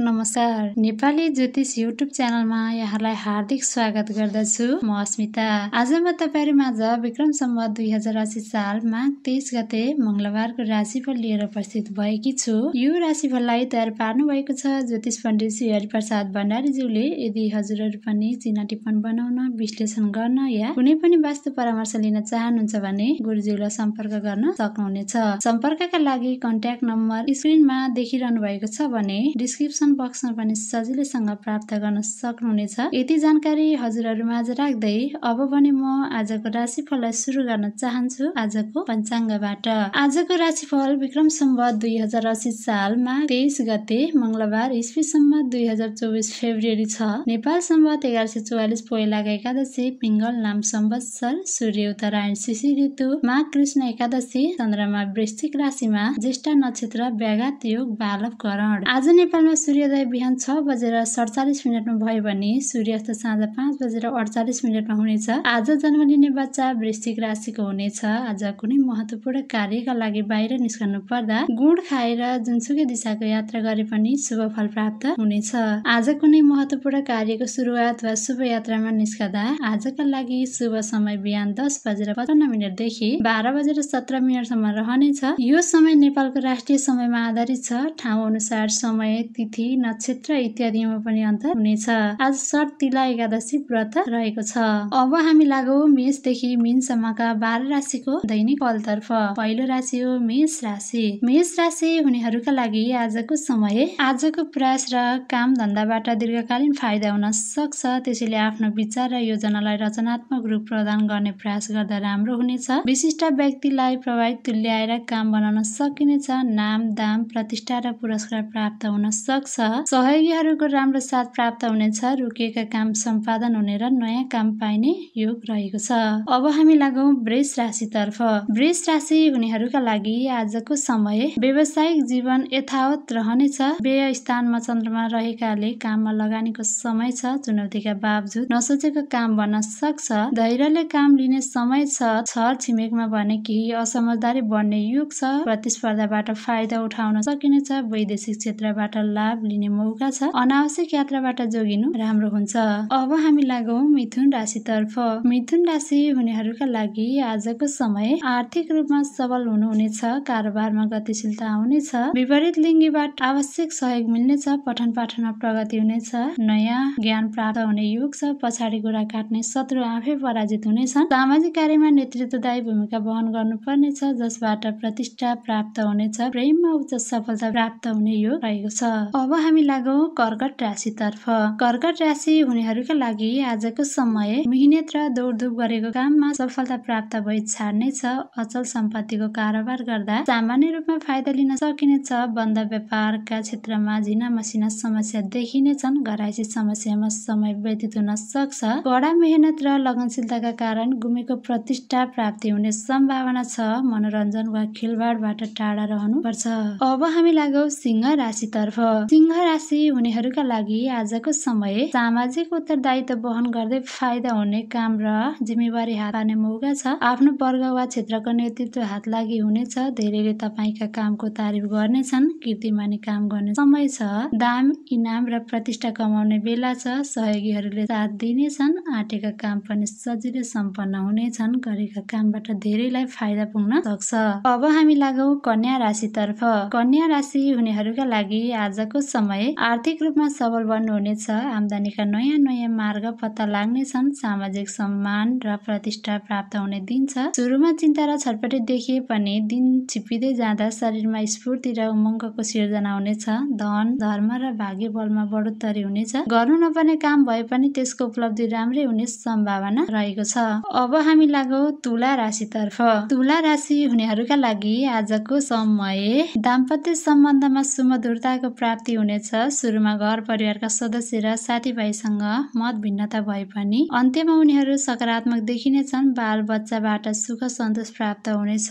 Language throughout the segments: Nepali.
नमस्कार नेपाली ज्योतिष युट्युब च्यानलमा यहाँलाई हार्दिक स्वागत गर्दछु म अस्मिता आज म तपाईँहरू माझ विक्रम सम्बत दुई हजार असी साल माघ तेइस गते मङ्गलबारको राशिफल लिएर उपस्थित भएकी छु यो राशिफललाई तयार पार्नु भएको छ ज्योतिष पण्डित श्री हरिप्रसाद भण्डारीज्यूले यदि हजुरहरू पनि चिना टिप्पण बनाउन विश्लेषण गर्न या कुनै पनि वास्तु परामर्श लिन चाहनुहुन्छ भने गुरुज्यूलाई सम्पर्क गर्न सक्नुहुनेछ सम्पर्कका लागि कन्ट्याक्ट नम्बर स्क्रिनमा देखिरहनु भएको छ भने डिस्क्रिप्सन डिस्क्रिप्सन बक्समा पनि सजिलैसँग प्राप्त गर्न सक्नुहुनेछ यति जानकारी माझ राख्दै अब भने म आजको राशिफललाई सुरु गर्न चाहन्छु आजको पञ्चाङ्गबाट आजको राशिफल विक्रम सम्बत दुई हजार असी सालमा तेइस गते मङ्गलबार इस्वी सम्बत दुई हजार चौबिस फेब्रुअरी छ नेपाल सम्बत एघार सय चौवालिस पोइलाका एकादशी पिङ्गल नाम सम्बत्सर सूर्य उत्तरायण शिशि ऋतु मा कृष्ण एकादशी चन्द्रमा वृश्चिक राशिमा ज्येष्ठ नक्षत्र व्याघात योग बालक करण आज नेपालमा सूर्य सूर्योदय बिहान छ बजेर सडचालिस मिनटमा भयो भने सूर्यास्त साँझ पाँच बजेर अडचालिस मिनटमा हुनेछ आज जन्म लिने बच्चा वृश्चिक राशिको हुनेछ आज कुनै महत्वपूर्ण कार्यका लागि बाहिर निस्कनु पर्दा गुड खाएर जुनसुकै दिशाको यात्रा गरे पनि शुभ फल प्राप्त हुनेछ आज कुनै महत्वपूर्ण कार्यको सुरुवात वा शुभ यात्रामा निस्कदा आजका लागि शुभ समय बिहान दस बजेर पचपन्न मिनटदेखि बाह्र बजेर सत्र मिनटसम्म रहनेछ यो समय नेपालको राष्ट्रिय समयमा आधारित छ ठाउँ अनुसार समय तिथि नक्षत्र इत्यादिमा पनि अन्तर हुनेछ आज सट तिला एकादशी व्रत रहेको छ अब हामी लागौ मेषदेखि मिनसम्मका बाह्र राशिको दैनिक फलतर्फ पहिलो राशि हो मेष राशि मेष राशि हुनेहरूका लागि आजको समय आजको प्रयास र काम धन्दाबाट दीर्घकालीन फाइदा हुन सक्छ त्यसैले आफ्नो विचार र योजनालाई रचनात्मक रूप प्रदान गर्ने प्रयास गर्दा राम्रो हुनेछ विशिष्ट व्यक्तिलाई प्रभावित तुल्याएर काम बनाउन सकिनेछ नाम दाम प्रतिष्ठा र पुरस्कार प्राप्त हुन सक्छ सक्छ सहयोगीहरूको राम्रो साथ प्राप्त हुनेछ रोकिएका काम सम्पादन हुने र नयाँ काम पाइने योग रहेको छ अब हामी लागौ वृष राशितर्फ वृष राशि हुनेहरूका लागि आजको समय व्यावसायिक जीवन यथावत रहनेछ व्यय स्थानमा चन्द्रमा रहेकाले काममा लगानीको समय छ चुनौतीका बावजुद नसोचेको काम बन्न सक्छ धैर्यले काम लिने समय छ छिमेकमा भने केही असमझदारी बढ्ने युग छ प्रतिस्पर्धाबाट फाइदा उठाउन सकिनेछ वैदेशिक क्षेत्रबाट लाभ लाभ लिने मौका छ अनावश्यक यात्राबाट जोगिनु राम्रो हुन्छ अब हामी लागौ मिथुन राशितर्फ मिथुन राशि हुनेहरूका लागि आजको समय आर्थिक रूपमा सबल हुनुहुनेछ कारोबारमा गतिशीलता आउनेछ विपरीत लिङ्गीबाट आवश्यक सहयोग मिल्नेछ पठन पाठनमा प्रगति हुनेछ नयाँ ज्ञान प्राप्त हुने युग छ पछाडि कुरा काट्ने शत्रु आफै पराजित हुनेछन् सामाजिक कार्यमा नेतृत्वदायी भूमिका वहन गर्नुपर्नेछ जसबाट प्रतिष्ठा प्राप्त हुनेछ प्रेममा उच्च सफलता प्राप्त हुने योग रहेको छ अब हामी लागौ कर्कट राशितर्फ कर्कट राशि हुनेहरूका लागि आजको समय मिहिनेत र दौडधुप गरेको काममा सफलता प्राप्त भई छाड्ने छ अचल सम्पत्तिको कारोबार गर्दा सामान्य रूपमा फाइदा लिन सकिनेछ बन्द व्यापारका क्षेत्रमा झिना मसिना समस्या देखिनेछन् घराइसी समस्यामा समय व्यतीत हुन सक्छ कडा मेहनत र लगनशीलताका कारण गुमेको प्रतिष्ठा प्राप्ति हुने सम्भावना छ मनोरञ्जन वा खेलबाडबाट टाढा रहनुपर्छ अब हामी लागौ सिंह राशितर्फ सिंह राशि हुनेहरूका लागि आजको समय सामाजिक उत्तरदायित्व बहन गर्दै फाइदा हुने काम र जिम्मेवारी हात पार्ने मौका छ आफ्नो वर्ग वा क्षेत्रको नेतृत्व हात लागि हुनेछ धेरैले तपाईँका कामको तारिफ गर्नेछन् कीर्तिमानी काम गर्ने समय छ दाम इनाम र प्रतिष्ठा कमाउने बेला छ सहयोगीहरूले साथ दिनेछन् आँटेका काम पनि सजिलै सम्पन्न हुनेछन् गरेका कामबाट धेरैलाई फाइदा पुग्न सक्छ अब हामी लागौ कन्या राशितर्फ कन्या राशि हुनेहरूका लागि आजको समय आर्थिक रूपमा सबल बन्नुहुनेछ आमदानीका नयाँ नयाँ मार्ग पत्ता लाग्नेछन् सामाजिक सम्मान र प्रतिष्ठा प्राप्त हुने दिन छ सुरुमा चिन्ता र छटपटी देखिए पनि दिन छिपिँदै जाँदा शरीरमा स्फूर्ति र उमङ्गको सिर्जना हुनेछ धन धर्म र भाग्य बलमा बढोत्तरी हुनेछ गर्नु नपर्ने काम भए पनि त्यसको उपलब्धि राम्रै हुने सम्भावना रहेको छ अब हामी लागौ तुला राशितर्फ तुला राशि हुनेहरूका लागि आजको समय दाम्पत्य सम्बन्धमा सुमधुरताको प्राप्ति हुनेछ सुरुमा घर परिवारका सदस्य र साथीभाइसँग मत भिन्नता भए पनि अन्त्यमा उनीहरू सकारात्मक देखिने छन् बाल बच्चाबाट सुख सन्तोष प्राप्त हुनेछ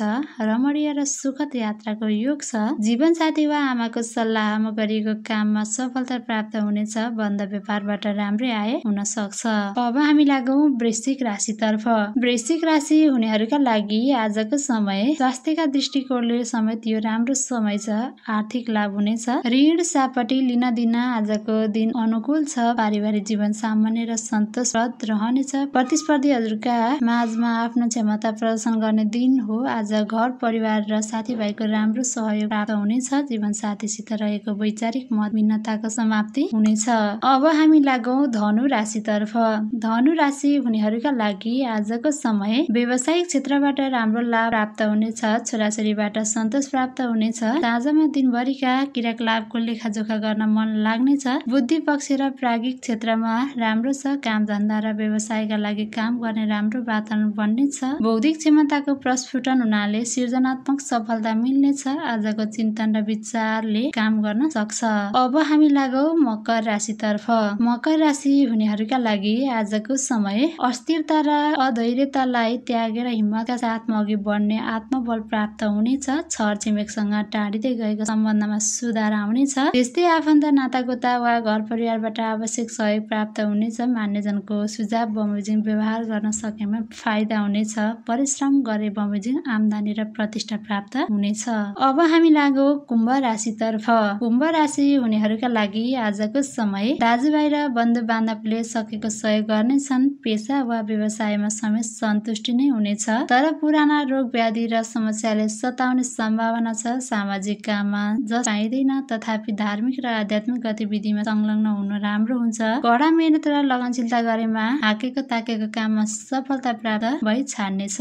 रमणीय र सुखद यात्राको योग छ जीवन साथी वा आमाको सल्लाहमा गरिएको काममा सफलता प्राप्त हुनेछ बन्द व्यापारबाट राम्रै आय हुन सक्छ अब हामी लागौ वृश्चिक राशितर्फ वृश्चिक राशि हुनेहरूका लागि आजको समय स्वास्थ्यका दृष्टिकोणले समेत यो राम्रो समय छ आर्थिक लाभ हुनेछ ऋण साप चाडबाडै लिन आजको दिन अनुकूल छ पारिवारिक जीवन सामान्य र सन्तोषप्रद रहनेछ प्रतिस्पर्धीहरूका माझमा आफ्नो क्षमता प्रदर्शन गर्ने दिन हो आज घर परिवार र साथीभाइको राम्रो सहयोग प्राप्त हुनेछ जीवन साथीसित रहेको वैचारिक मत भिन्नताको समाप्ति हुनेछ अब हामी लागौ धनु राशि तर्फ धनु राशि हुनेहरूका लागि आजको समय व्यवसायिक क्षेत्रबाट राम्रो लाभ प्राप्त हुनेछ छोराछोरीबाट सन्तोष प्राप्त हुनेछ साँझमा दिनभरिका क्रियाकलापको लेखा लेखाजोखा गर्न मन लाग्ने छ बुद्धि पक्ष र प्रागिक क्षेत्रमा राम्रो छ काम धन्दा र व्यवसायका लागि काम गर्ने राम्रो वातावरण बन्ने छ बौद्धिक क्षमताको प्रस्फुटन हुनाले सृजनात्मक सफलता मिल्नेछ आजको चिन्तन र विचारले काम गर्न सक्छ अब हामी लागौ मकर राशि तर्फ मकर राशि हुनेहरूका लागि आजको समय अस्थिरता र अधैर्यतालाई त्यागेर हिम्मतका साथमा अघि बढ्ने आत्मबल प्राप्त हुनेछ छर छिमेकसँग टाढिँदै गएको सम्बन्धमा सुधार आउनेछ यस्तै आफन्त नातागोता वा घर परिवारबाट आवश्यक सहयोग प्राप्त हुनेछ मान्यजनको सुझाव बमोजिङ व्यवहार गर्न सकेमा फाइदा हुनेछ परिश्रम गरे बमोजिङ आमदानी र प्रतिष्ठा प्राप्त हुनेछ अब हामी लाग कुम्भ राशितर्फ कुम्भ राशि हुनेहरूका लागि आजको समय दाजुभाइ र बन्धु बान्धवले सकेको सहयोग गर्नेछन् पेसा वा व्यवसायमा समेत सन्तुष्टि नै हुनेछ तर पुराना रोग व्याधि र समस्याले सताउने सम्भावना छ सामाजिक काममा जस पाइँदैन तथापि धार धार्मिक र आध्यात्मिक गतिविधिमा संलग्न हुनु राम्रो हुन्छ कडा मेहनत र लगनशीलता गरेमा हाकेको ताकेको काममा सफलता प्राप्त भइ छाड्नेछ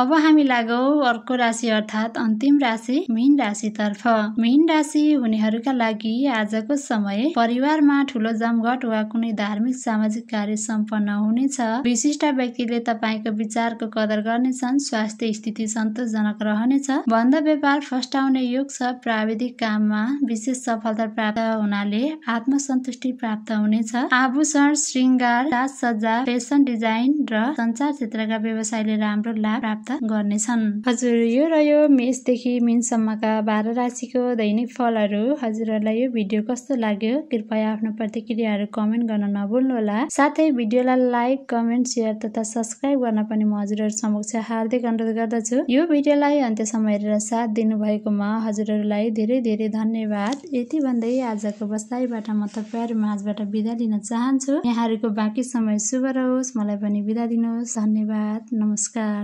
अब हामी लागौ अर्को राशि अर्थात् अन्तिम राशि मीन तर्फ मीन राशि हुनेहरूका लागि आजको समय परिवारमा ठुलो जमघट वा कुनै धार्मिक सामाजिक कार्य सम्पन्न हुनेछ विशिष्ट व्यक्तिले तपाईँको विचारको कदर गर्नेछन् स्वास्थ्य स्थिति सन्तोषजनक रहनेछ बन्द व्यापार फस्टाउने योग छ प्राविधिक काममा विशेष सफलता प्राप्त हुनाले आत्मसन्तुष्टि प्राप्त हुनेछ आभूषण श्रृङ्गार सजा फेसन डिजाइन र संचार क्षेत्रका व्यवसायले राम्रो लाभ प्राप्त गर्नेछन् हजुर यो रह्यो मेषदेखि मिनसम्मका बाह्र राशिको दैनिक फलहरू हजुरहरूलाई यो भिडियो कस्तो लाग्यो कृपया आफ्नो प्रतिक्रियाहरू कमेन्ट गर्न नभुल्नुहोला साथै भिडियोलाई लाइक कमेन्ट सेयर तथा सब्सक्राइब गर्न पनि म हजुरहरू समक्ष हार्दिक अनुरोध गर्दछु यो भिडियोलाई अन्त्यसम्म हेरेर साथ दिनुभएकोमा हजुरहरूलाई धेरै धेरै धन्यवाद यति भन्दै गर्दै आजको बसाइबाट म तपाईँहरू माझबाट बिदा लिन चाहन्छु यहाँहरूको बाँकी समय शुभ रहोस् मलाई पनि बिदा दिनुहोस् धन्यवाद नमस्कार